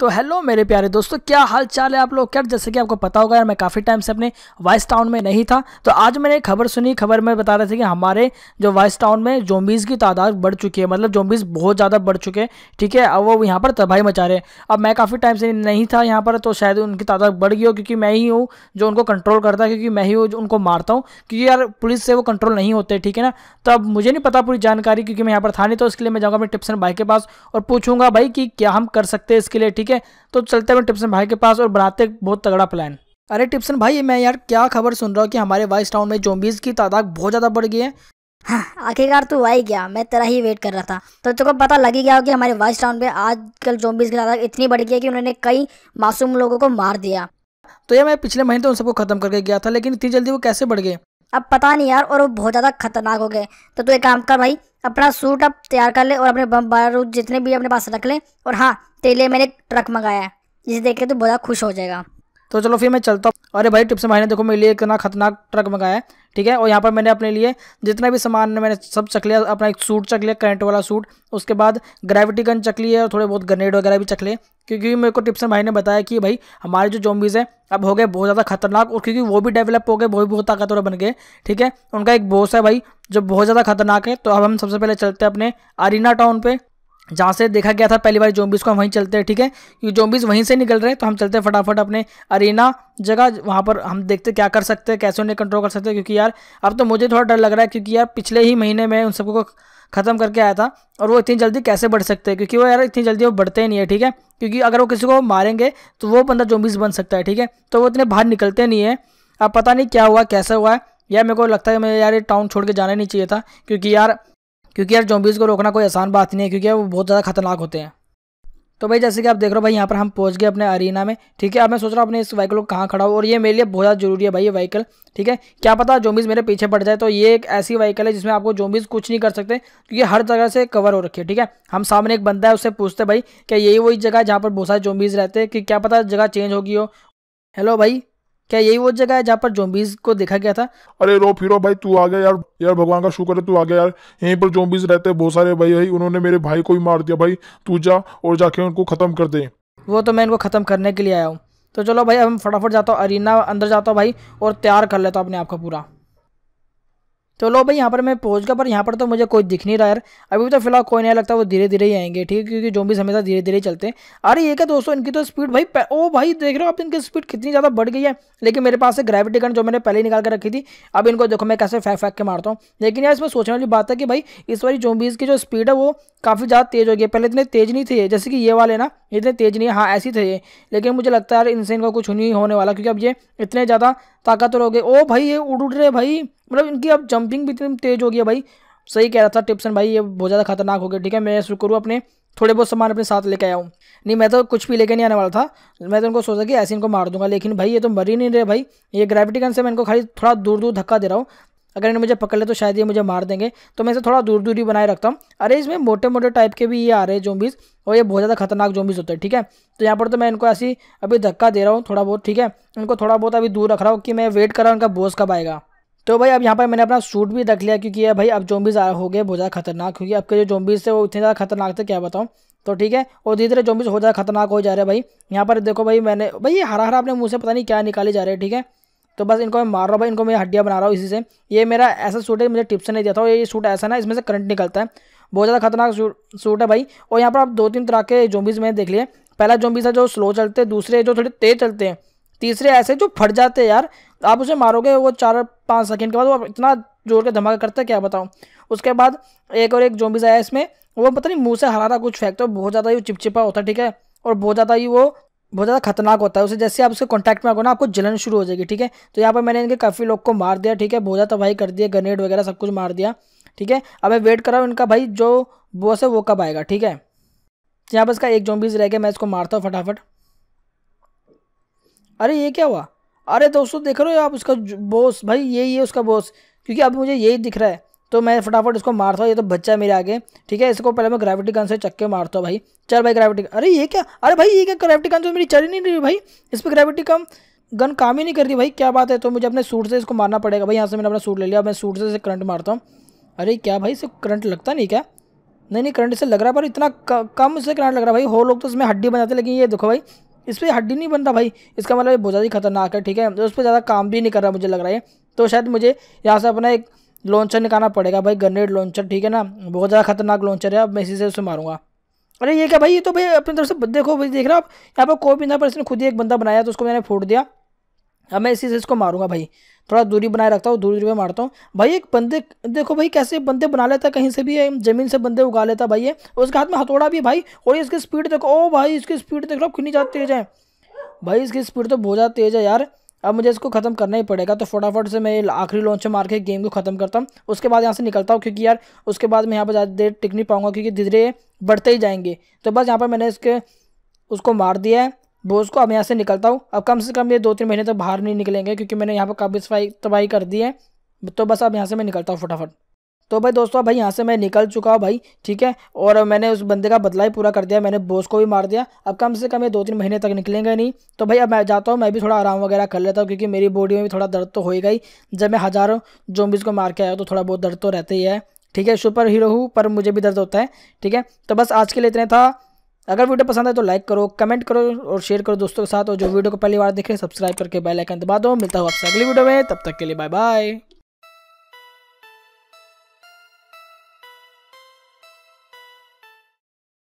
तो हेलो मेरे प्यारे दोस्तों क्या हाल चाल है आप लोग क्या जैसे कि आपको पता होगा यार मैं काफ़ी टाइम से अपने वाइस टाउन में नहीं था तो आज मैंने खबर सुनी खबर में बता रहे थे कि हमारे जो वाइस टाउन में जोम्बीज़ की तादाद बढ़ चुकी है मतलब जोम्बीज़ बहुत ज़्यादा बढ़ चुके हैं ठीक है अब वो यहाँ पर तबाही मचा रहे हैं अब मैं काफ़ी टाइम से नहीं था यहाँ पर तो शायद उनकी तादाद बढ़ गई हो क्योंकि मैं ही हूँ जो उनको कंट्रोल करता है क्योंकि मैं ही हूँ उनको मारता हूँ क्योंकि यार पुलिस से वो कंट्रोल नहीं होते ठीक है ना तो अब मुझे नहीं पता पूरी जानकारी क्योंकि मैं यहाँ पर था नहीं तो इसके लिए मैं जाऊँगा अपने टिप्सन भाई के पास और पूछूंगा भाई कि क्या हम कर सकते हैं इसके लिए ठीक ठीक है तो चलते हैं टिप्सन भाई के पास और बनाते बहुत तगड़ा प्लान अरे टिप्सन भाई मैं यार क्या खबर सुन रहा हूँ कि हमारे वाइस टाउन में जोबीज की तादाद बहुत ज़्यादा बढ़ गई है हाँ, आखिरकार तू आई गया मैं तेरा ही वेट कर रहा था तो तुमको पता लग ही गया कि हमारे वाइस टाउन में आजकल जोबीज की तादाद इतनी बढ़ गई है कि उन्होंने कई मासूम लोगों को मार दिया तो यार मैं पिछले महीने तो उन सबको ख़त्म करके गया था लेकिन इतनी जल्दी वो कैसे बढ़ गए अब पता नहीं यार और वो बहुत ज़्यादा खतरनाक हो गए तो तू एक काम कर भाई अपना सूट अब तैयार कर ले और अपने बम बारूद जितने भी अपने पास रख ले और हाँ तेरे मैंने मैंने ट्रक मंगाया है जिसे देख के तो बहुत खुश हो जाएगा तो चलो फिर मैं चलता हूँ अरे भाई टिप्स भाई ने देखो मेरे लिए इतना खतरनाक ट्रक मंगाया है ठीक है और यहाँ पर मैंने अपने लिए जितना भी सामान मैंने सब चख लिया अपना एक सूट चख लिया करंट वाला सूट उसके बाद ग्रेविटी गन चख लिया और थोड़े बहुत ग्रेनेड वगैरह भी चख लिए क्योंकि मेरे को टिप्सन भाई ने बताया कि भाई हमारे जो जॉम्बीज़ हैं अब हो गए बहुत ज़्यादा खतरनाक और क्योंकि वो भी डेवलप हो गए वो भी बहुत ताकतवर बन गए ठीक है उनका एक बोस है भाई जो बहुत ज़्यादा खतरनाक है तो अब हम सबसे पहले चलते हैं अपने आरीना टाउन पर जहाँ से देखा गया था पहली बार जोम्बिस को हम वहीं चलते हैं ठीक है क्योंकि जोम्बिस वहीं से निकल रहे हैं तो हम चलते हैं फटाफट अपने अरेना जगह वहाँ पर हम देखते क्या कर सकते हैं कैसे उन्हें कंट्रोल कर सकते हैं क्योंकि यार अब तो मुझे थोड़ा डर लग रहा है क्योंकि यार पिछले ही महीने में उन सबको ख़त्म करके आया था और वो इतनी जल्दी कैसे बढ़ सकते हैं क्योंकि वो यार इतनी जल्दी वो बढ़ते ही नहीं है ठीक है क्योंकि अगर वो किसी को मारेंगे तो वो बंदा जोम्बिस बन सकता है ठीक है तो वो इतने बाहर निकलते नहीं है अब पता नहीं क्या हुआ कैसे हुआ है यार मेरे को लगता है मैं यार ये टाउन छोड़ के जाना नहीं चाहिए था क्योंकि यार क्योंकि यार जोम्बीज़ को रोकना कोई आसान बात नहीं है क्योंकि वो बहुत ज़्यादा खतरनाक होते हैं तो भाई जैसे कि आप देख रहे हो भाई यहाँ पर हम पहुँच गए अपने अरीना में ठीक है अब मैं सोच रहा हूँ अपने इस वहीकल को कहाँ खड़ा हो और ये मेरे लिए बहुत ज़्यादा जरूरी है भाई ये वहीकल ठीक है क्या पता जोबीज़ मेरे पीछे पड़ जाए तो ये एक ऐसी वहीकल है जिसमें आपको जोम्बीज कुछ नहीं कर सकते क्योंकि हर जगह से कवर हो रखी है ठीक है हम सामने एक बंदा है उससे पूछते भाई क्या यही वही जगह है जहाँ पर बहुत सारे जोम्बीज रहते हैं कि क्या पता जगह चेंज होगी हो हेलो भाई क्या यही वो जगह है जहाँ पर जोम्बीज को देखा गया था अरे रो फिर भाई तू आ गया यार यार भगवान का शुक्र है तू आ गया यार यहीं पर जोम्बीज रहते बहुत सारे भाई भाई उन्होंने मेरे भाई को ही मार दिया भाई तू जा और जाके उनको खत्म कर दे वो तो मैं इनको खत्म करने के लिए आया हूँ तो चलो भाई अब हम फटाफट जाता हूँ अरीना अंदर जाता हूँ भाई और तैयार कर लेता हूँ अपने आप का पूरा तो लो भाई यहाँ पर मैं पहुँच गया पर यहाँ पर तो मुझे कोई दिख नहीं रहा यार अभी तो फिलहाल कोई नहीं लगता वो धीरे धीरे ही आएंगे ठीक है क्योंकि जो भी हमेशा धीरे धीरे चलते हैं अरे ये क्या दोस्तों इनकी तो स्पीड भाई ओ भाई देख रहे हो आप इनकी स्पीड कितनी ज़्यादा बढ़ गई है लेकिन मेरे पास से ग्रेविटी गन जो मैंने पहले निकाल कर रखी थी अब इनको देखो मैं कैसे फेंक फेंक के मारता हूँ लेकिन यार इसमें सोचने वाली बात है कि भाई इस बार जोम्बीज़ की जो स्पीड है वो काफ़ी ज़्यादा तेज़ हो गई है पहले इतने तेज़ नहीं थे जैसे कि ये वाले ना इतने तेज़ नहीं है हाँ ऐसी थे ये लेकिन मुझे लगता है यार इनसे इनका कुछ नहीं होने वाला क्योंकि अब ये इतने ज़्यादा ताकतवर हो गए ओ भाई ये उड़ उड़ रहे भाई मतलब इनकी अब जंपिंग भी इतनी तेज़ हो गया भाई सही कह रहा था टिप्सन भाई ये बहुत ज़्यादा खतरनाक हो गया ठीक है मैं शुरू करूँ अपने थोड़े बहुत सामान अपने साथ लेके आया हूँ नहीं मैं तो कुछ भी लेके नहीं आने वाला था मैं तो इनको सोचा कि ऐसे इनको मार दूंगा लेकिन भाई ये तो मर ही नहीं रहे भाई ये ग्रेविटी गन से मैं इनको खाली थोड़ा दूर दूर धक्का दे रहा हूँ अगर इन्हें मुझे पकड़ ले तो शायद ये मुझे मार देंगे तो मैं इसे थोड़ा दूर दूरी बनाए रखता हूँ अरे इसमें मोटे मोटे टाइप के भी ये आ रहे हैं जोबीज और ये बहुत ज़्यादा खतरनाक जोबीज होते हैं ठीक है तो यहाँ पर तो मैं इनको ऐसी अभी धक्का दे रहा हूँ थोड़ा बहुत ठीक है इनको थोड़ा बहुत अभी दूर रख रहा हूँ कि मैं वेट कर रहा हूँ इनका बोस कब आएगा तो भाई अब यहाँ पर मैंने अपना सूट भी रख लिया क्योंकि ये भाई अब जोम्बिज़ हो गए बहुत ज़्यादा खतरनाक क्योंकि आपके जो जोम्बिज़ थे वो इतने ज़्यादा खतरनाक थे क्या बताऊँ तो ठीक है और धीरे धीरे जोम्बिस हो ज़्यादा खतरनाक हो जा रहे हैं भाई यहाँ पर देखो भाई मैंने भाई हरा हरा अपने मुँह से पता नहीं क्या निकाले जा रहे हैं ठीक है तो बस इनको मैं मार रहा हूँ भाई इनको मैं हड्डियाँ बना रहा हूँ इसी से ये मेरा ऐसा सूट है मुझे टिप्स नहीं दिया था ये सूट ऐसा ना इसमें से करंट निकलता है बहुत ज़्यादा खतरनाक सूट है भाई और यहाँ पर आप दो तीन तरह के जोम्बिस मैंने देख लिए पहला जोम्बिस है जो स्लो चलते हैं दूसरे जो थोड़े तेज़ चलते हैं तीसरे ऐसे जो फट जाते हैं यार आप उसे मारोगे वो चार पाँच सेकेंड के बाद वो इतना जोर के धमाका करता है क्या बताऊँ उसके बाद एक और एक जोम्बिस आया इसमें वो पता नहीं मुँह से हरा कुछ फेंकता है बहुत ज़्यादा ही चिपचिपा होता है ठीक है और बहुत ज़्यादा ही वो बहुत ज़्यादा खतरनाक होता है उसे जैसे आप उसके कॉन्टैक्ट में आओगे ना आपको जलन शुरू हो जाएगी ठीक है तो यहाँ पर मैंने इनके काफ़ी लोग को मार दिया ठीक है बहुत ज़्यादा तबाही कर दिया ग्रेनेड वगैरह सब कुछ मार दिया ठीक है अब मैं वेट कर रहा हूँ इनका भाई जो बॉस है वो कब आएगा ठीक है तो यहाँ पर इसका एक जोम्बीज रह गया मैं इसको मारता हूँ फटाफट अरे ये क्या हुआ अरे दोस्तों देख रहे हो आप उसका बॉस भाई यही है उसका बॉस क्योंकि अभी मुझे यही दिख रहा है तो मैं फटाफट इसको मारता हूँ ये तो बच्चा है मेरे आगे ठीक है इसको पहले मैं ग्रेविटी गन से चक्के मारता हूँ भाई चल भाई ग्रेविटी अरे ये क्या अरे भाई ये क्या ग्रेविटी गन तो मेरी चल ही नहीं रही भाई इस पर ग्रेविटी कम गन काम ही नहीं कर रही भाई क्या बात है तो मुझे अपने सूट से इसको मारना पड़ेगा भाई यहाँ से मैंने अपना सूट ले लिया मैं सूट से इसे करंट मारता हूँ अरे क्या भाई इसे करंट लगता नहीं क्या नहीं नहीं करंट इसे लग रहा है पर इतना कम से करंट लग रहा है भाई हो लोग तो इसमें हड्डी बनाते लेकिन ये देखो भाई इस पर हड्डी नहीं बनता भाई इसका मतलब बहुत ज़्यादा खतरनाक है ठीक है तो उस पर ज़्यादा काम भी नहीं कर रहा मुझे लग रहा है तो शायद मुझे यहाँ से अपना एक लॉन्चर निकालना पड़ेगा भाई ग्रनेड लॉन्चर ठीक है ना बहुत ज़्यादा खतरनाक लॉन्चर है अब मैं इसी से उसे मारूंगा अरे ये क्या भाई ये तो भाई अपनी तरफ से देखो भाई देख रहा हूँ आप यहाँ पर कोई भी ना पर इसने खुद ही एक बंदा बनाया तो उसको मैंने फोड़ दिया अब हाँ, मैं इसी से इसको मारूंगा भाई थोड़ा दूरी बनाए रखता हूँ दूरी दूरी में मारता हूँ भाई एक बंदे देखो भाई कैसे बंदे बना लेता कहीं से भी ज़मीन से बंदे उगा लेता भाई ये उसके हाथ में हथौड़ा भी भाई और इसकी स्पीड देखो ओ भाई इसकी स्पीड देख लो कितनी ज़्यादा तेज़ है भाई इसकी स्पीड तो बहुत ज़्यादा तेज़ है यार अब मुझे इसको ख़त्म करना ही पड़ेगा तो फटाफट से मैं आखिरी लॉन्च मार के गेम को ख़त्म करता हूँ उसके बाद यहाँ से निकलता हूँ क्योंकि यार उसके बाद मैं यहाँ पर ज़्यादा देर टिक नहीं पाऊँगा क्योंकि धीरे बढ़ते ही जाएंगे तो बस यहाँ पर मैंने इसके उसको मार दिया है बोझ को अब यहाँ से निकलता हूँ अब कम से कम ये दो तीन महीने तक तो बाहर नहीं निकलेंगे क्योंकि मैंने यहाँ पर काफ़ी सफाई तबाही कर दी है तो बस अब यहाँ से मैं निकलता हूँ फटाफट तो भाई दोस्तों भाई यहाँ से मैं निकल चुका हूँ भाई ठीक है और मैंने उस बंदे का बदला ही पूरा कर दिया मैंने बोस को भी मार दिया अब कम से कम ये दो तीन महीने तक निकलेंगे नहीं तो भाई अब मैं जाता हूँ मैं भी थोड़ा आराम वगैरह कर लेता हूँ क्योंकि मेरी बॉडी में भी थोड़ा दर्द तो हो ही गई जब मैं हज़ारों जोम्बिस को मार के आया तो थोड़ा बहुत दर्द तो रहता ही है ठीक है सुपर हीरो हूँ पर मुझे भी दर्द होता है ठीक है तो बस आज के लिए इतने था अगर वीडियो पसंद आए तो लाइक करो कमेंट करो और शेयर करो दोस्तों के साथ और जो वीडियो को पहली बार देखे सब्सक्राइब करके बेल आइकन दबा दो मिलता हूँ आपसे अगली वीडियो में तब तक के लिए बाय बाय